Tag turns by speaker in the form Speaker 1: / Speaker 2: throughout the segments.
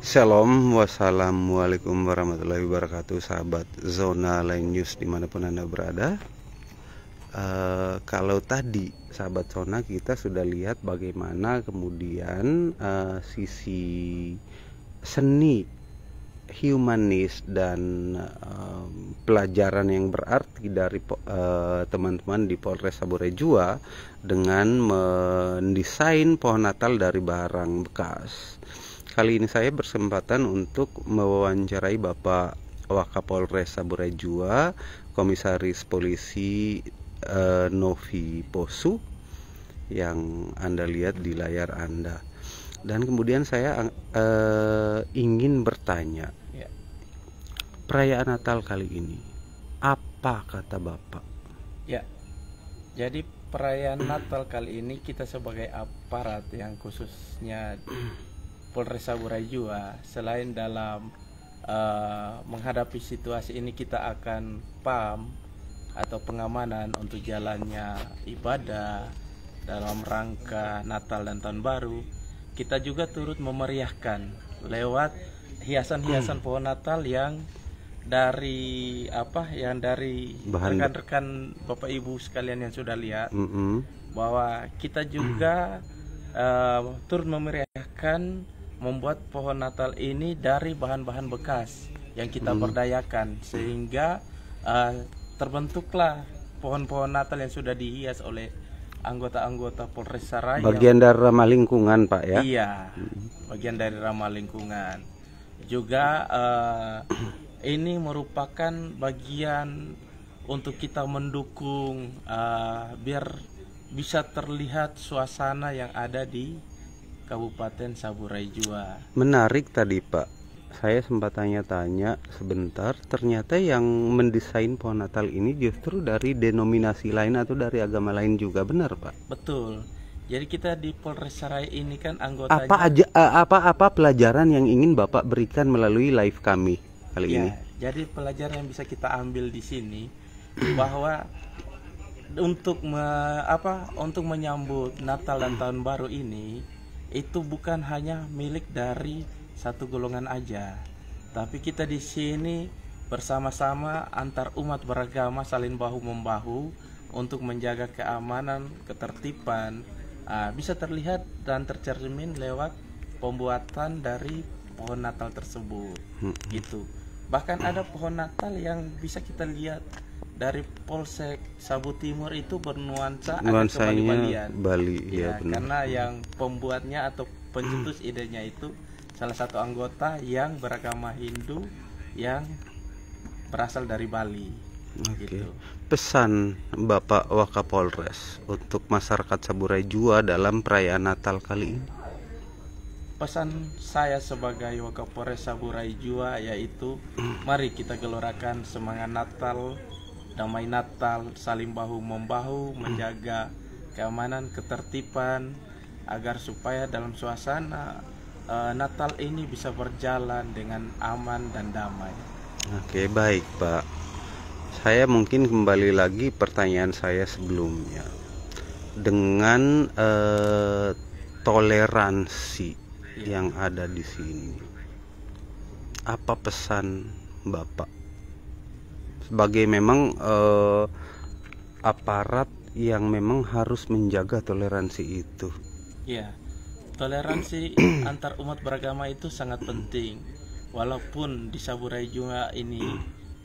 Speaker 1: Shalom, wassalamualaikum warahmatullahi wabarakatuh Sahabat Zona Line News dimanapun Anda berada e, Kalau tadi sahabat Zona kita sudah lihat bagaimana kemudian e, sisi seni humanis dan e, pelajaran yang berarti dari teman-teman teman -teman di Polres Saborejua dengan mendesain pohon Natal dari barang bekas Kali ini saya bersempatan untuk mewawancarai Bapak Wakapolres Saburejua, Komisaris Polisi eh, Novi Posu yang Anda lihat di layar Anda. Dan kemudian saya eh, ingin bertanya, ya. perayaan Natal kali ini, apa kata Bapak?
Speaker 2: Ya, jadi perayaan Natal kali ini kita sebagai aparat yang khususnya Polres Saburai juga selain dalam uh, menghadapi situasi ini kita akan PAM atau pengamanan untuk jalannya ibadah dalam rangka Natal dan Tahun Baru kita juga turut memeriahkan lewat hiasan-hiasan hmm. pohon Natal yang dari apa yang dari rekan-rekan Bapak Ibu sekalian yang sudah lihat mm -hmm. bahwa kita juga mm. uh, turut memeriahkan membuat pohon Natal ini dari bahan-bahan bekas yang kita hmm. berdayakan sehingga uh, terbentuklah pohon-pohon Natal yang sudah dihias oleh anggota-anggota Polres Saraya. Bagian dari
Speaker 1: ramah lingkungan, Pak ya? Iya,
Speaker 2: hmm. bagian dari ramah lingkungan. Juga uh, ini merupakan bagian untuk kita mendukung uh, biar bisa terlihat suasana yang ada di Kabupaten Saburai Jua.
Speaker 1: Menarik tadi Pak, saya sempat tanya-tanya sebentar, ternyata yang mendesain pohon Natal ini justru dari denominasi lain atau dari agama lain juga benar Pak?
Speaker 2: Betul. Jadi kita di Polres Sarai ini kan anggota. Apa aja
Speaker 1: apa-apa eh, pelajaran yang ingin Bapak berikan melalui live kami kali ya, ini?
Speaker 2: Jadi pelajaran yang bisa kita ambil di sini bahwa untuk me, apa untuk menyambut Natal dan Tahun Baru ini itu bukan hanya milik dari satu golongan aja, tapi kita di sini bersama-sama antar umat beragama saling bahu membahu untuk menjaga keamanan, ketertiban. Ah, bisa terlihat dan tercermin lewat pembuatan dari pohon Natal tersebut, hmm. gitu. Bahkan ada pohon Natal yang bisa kita lihat dari Polsek Sabu Timur itu bernuansa nuansanya Bali, Bali ya, ya benar. karena yang pembuatnya atau pencetus idenya itu salah satu anggota yang beragama Hindu yang berasal dari Bali.
Speaker 1: Oke. Gitu. Pesan Bapak Wakapolres untuk masyarakat Saburai Jua dalam perayaan Natal kali ini.
Speaker 2: Pesan saya sebagai Wakapolres Saburai Jua yaitu mari kita gelorakan semangat Natal damai Natal, saling bahu membahu, hmm. menjaga keamanan, ketertiban, agar supaya dalam suasana uh, Natal ini bisa berjalan dengan aman dan damai.
Speaker 1: Oke, baik Pak. Saya mungkin kembali lagi pertanyaan saya sebelumnya dengan uh, toleransi iya. yang ada di sini. Apa pesan Bapak? sebagai memang uh, aparat yang memang harus menjaga toleransi itu.
Speaker 2: Ya, toleransi antar umat beragama itu sangat penting. Walaupun di Saburai juga ini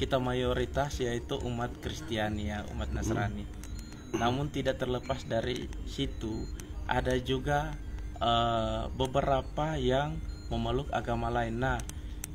Speaker 2: kita mayoritas yaitu umat Kristiani ya, umat Nasrani. Hmm. Namun tidak terlepas dari situ ada juga uh, beberapa yang memeluk agama lain. Nah,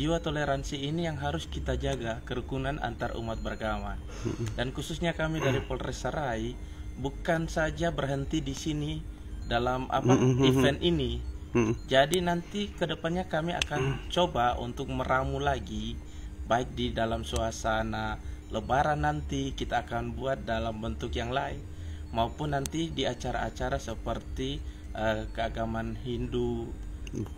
Speaker 2: Jiwa toleransi ini yang harus kita jaga kerukunan antar umat beragama. Dan khususnya kami dari Polres Sarai bukan saja berhenti di sini dalam apa event ini. Jadi nanti kedepannya kami akan mm. coba untuk meramu lagi baik di dalam suasana lebaran nanti kita akan buat dalam bentuk yang lain maupun nanti di acara-acara seperti uh, keagamaan Hindu.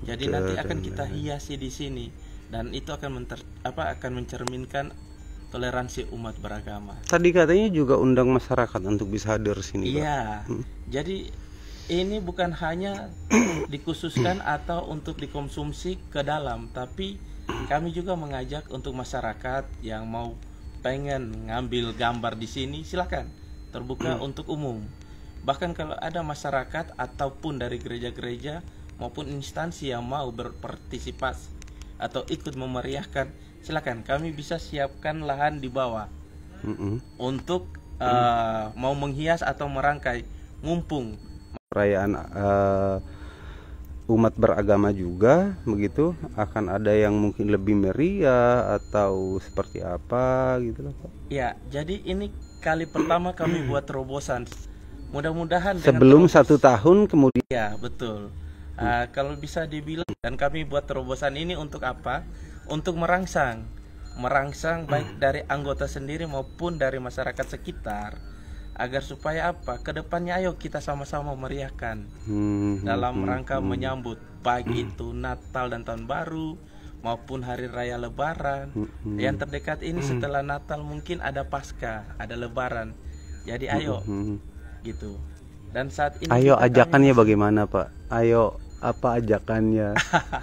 Speaker 2: Jadi nanti akan kita hiasi di sini dan itu akan menter, apa akan mencerminkan toleransi umat beragama.
Speaker 1: Tadi katanya juga undang masyarakat untuk bisa hadir sini. Iya. Hmm.
Speaker 2: Jadi ini bukan hanya dikhususkan atau untuk dikonsumsi ke dalam, tapi kami juga mengajak untuk masyarakat yang mau pengen ngambil gambar di sini silakan terbuka hmm. untuk umum. Bahkan kalau ada masyarakat ataupun dari gereja-gereja maupun instansi yang mau berpartisipasi atau ikut memeriahkan, silakan kami bisa siapkan lahan di bawah mm -mm. untuk uh, mm mau menghias atau merangkai, mumpung
Speaker 1: perayaan uh, umat beragama juga begitu akan ada yang mungkin lebih meriah atau seperti apa gitu loh Pak.
Speaker 2: Ya, jadi ini kali pertama kami buat terobosan. Mudah-mudahan sebelum terobos satu
Speaker 1: tahun kemudian.
Speaker 2: Ya, betul. Uh, kalau bisa dibilang dan kami buat terobosan ini untuk apa? Untuk merangsang, merangsang hmm. baik dari anggota sendiri maupun dari masyarakat sekitar agar supaya apa? Kedepannya ayo kita sama-sama meriahkan
Speaker 1: hmm, hmm, dalam rangka menyambut
Speaker 2: baik itu Natal dan Tahun Baru maupun Hari Raya Lebaran yang terdekat ini setelah Natal mungkin ada Pasca, ada Lebaran. Jadi ayo gitu. Dan saat ini Ayo ajakannya
Speaker 1: bagaimana, Pak? Ayo apa ajakannya?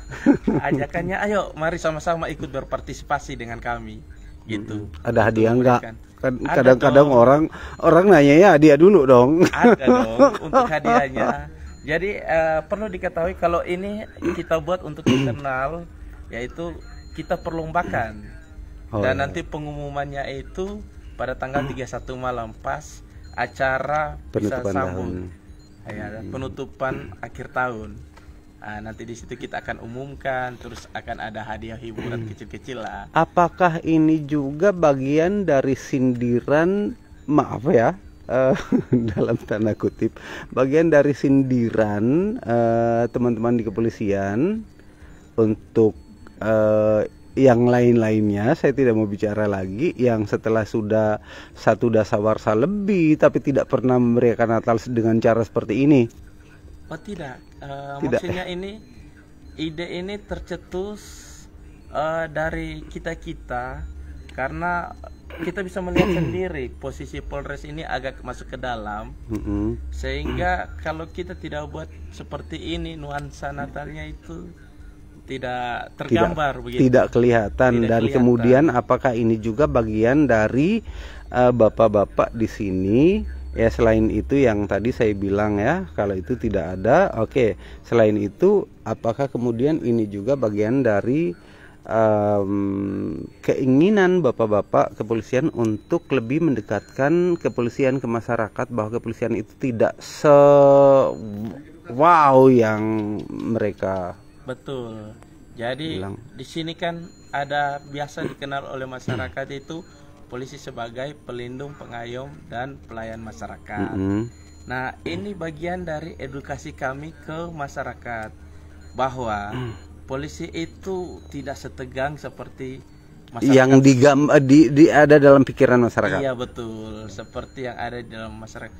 Speaker 2: ajakannya ayo mari sama-sama ikut berpartisipasi dengan kami. Gitu.
Speaker 1: Ada hadiah enggak? Kan kadang-kadang orang orang nanya ya dia dulu dong. Ada dong untuk hadiahnya.
Speaker 2: Jadi uh, perlu diketahui kalau ini kita buat untuk internal yaitu kita perlombakan. Oh. Dan iya. nanti pengumumannya itu pada tanggal 31 malam pas acara penutupan bisa sambung. Tahun. Ya, penutupan hmm. akhir tahun. Nah, nanti di situ kita akan umumkan, terus akan ada hadiah hiburan hmm. kecil-kecil lah.
Speaker 1: Apakah ini juga bagian dari sindiran? Maaf ya, uh, dalam tanda kutip bagian dari sindiran eh, teman-teman uh, di kepolisian untuk uh, yang lain-lainnya saya tidak mau bicara lagi yang setelah sudah satu dasawarsa lebih tapi tidak pernah memberikan Natal dengan cara seperti ini.
Speaker 2: Oh tidak, uh, tidak. maksudnya ini ide ini tercetus uh, dari kita kita karena kita bisa melihat sendiri posisi Polres ini agak masuk ke dalam sehingga kalau kita tidak buat seperti ini nuansa Natalnya itu tidak tergambar tidak, Tidak kelihatan tidak dan kelihatan. kemudian
Speaker 1: apakah ini juga bagian dari bapak eh, bapak-bapak di sini ya selain itu yang tadi saya bilang ya kalau itu tidak ada oke okay. selain itu apakah kemudian ini juga bagian dari um, keinginan bapak-bapak kepolisian untuk lebih mendekatkan kepolisian ke masyarakat bahwa kepolisian itu tidak se wow yang mereka
Speaker 2: Betul. Jadi Bilang. di sini kan ada biasa dikenal oleh masyarakat itu polisi sebagai pelindung, pengayom dan pelayan masyarakat. Mm -hmm. Nah, ini bagian dari edukasi kami ke masyarakat bahwa polisi itu tidak setegang seperti masyarakat yang digam
Speaker 1: di, di ada dalam pikiran masyarakat.
Speaker 2: Iya, betul. Seperti yang ada di dalam masyarakat.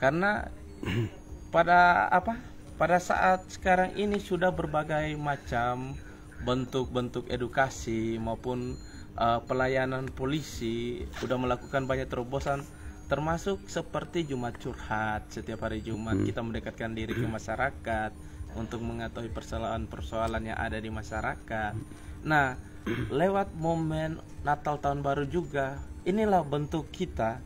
Speaker 2: Karena pada apa? pada saat sekarang ini sudah berbagai macam bentuk-bentuk edukasi maupun uh, pelayanan polisi sudah melakukan banyak terobosan termasuk seperti Jumat curhat setiap hari Jumat hmm. kita mendekatkan diri ke masyarakat untuk mengetahui persoalan-persoalan yang ada di masyarakat. Nah, lewat momen Natal tahun baru juga inilah bentuk kita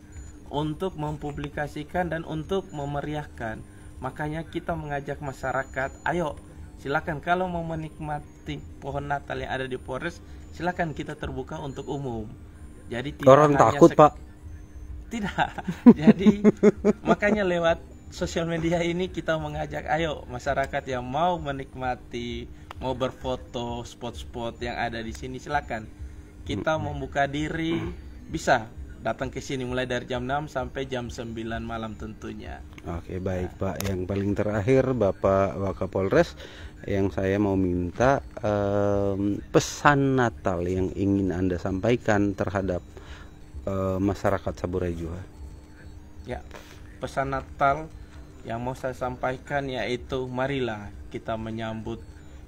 Speaker 2: untuk mempublikasikan dan untuk memeriahkan Makanya kita mengajak masyarakat, ayo silakan kalau mau menikmati pohon Natal yang ada di Polres, silakan kita terbuka untuk umum. Jadi tidak orang takut pak. Tidak. Jadi makanya lewat sosial media ini kita mengajak, ayo masyarakat yang mau menikmati, mau berfoto spot-spot yang ada di sini silakan. Kita membuka diri bisa datang ke sini mulai dari jam 6 sampai jam 9 malam tentunya.
Speaker 1: Oke, baik nah. Pak. Yang paling terakhir Bapak Wakapolres yang saya mau minta um, pesan Natal yang ingin Anda sampaikan terhadap um, masyarakat Saburejo.
Speaker 2: Ya, pesan Natal yang mau saya sampaikan yaitu marilah kita menyambut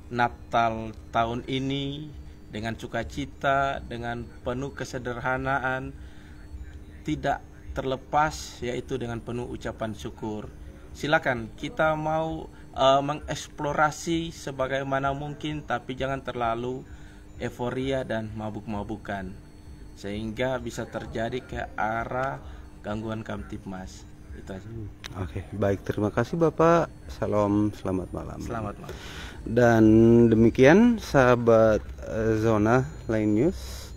Speaker 2: Natal tahun ini dengan sukacita, dengan penuh kesederhanaan tidak terlepas yaitu dengan penuh ucapan syukur. Silakan kita mau uh, mengeksplorasi sebagaimana mungkin tapi jangan terlalu euforia dan mabuk-mabukan sehingga bisa terjadi ke arah gangguan kamtipmas itu aja. Hmm,
Speaker 1: oke, baik terima kasih Bapak. Salam, selamat malam. Selamat malam. Dan demikian sahabat eh, Zona Line News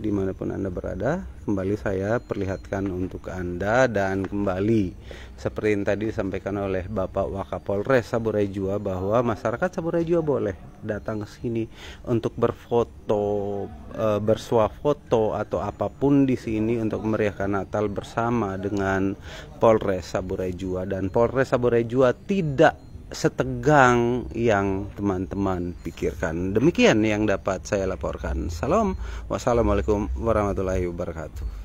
Speaker 1: dimanapun Anda berada, kembali saya perlihatkan untuk Anda dan kembali seperti yang tadi disampaikan oleh Bapak Wakapolres Saburai Jua bahwa masyarakat Saburai Jua boleh datang ke sini untuk berfoto, e, bersuah foto atau apapun di sini untuk meriahkan Natal bersama dengan Polres Saburai Jua dan Polres Saburai Jua tidak setegang yang teman-teman pikirkan. Demikian yang dapat saya laporkan. Salam, wassalamualaikum warahmatullahi wabarakatuh.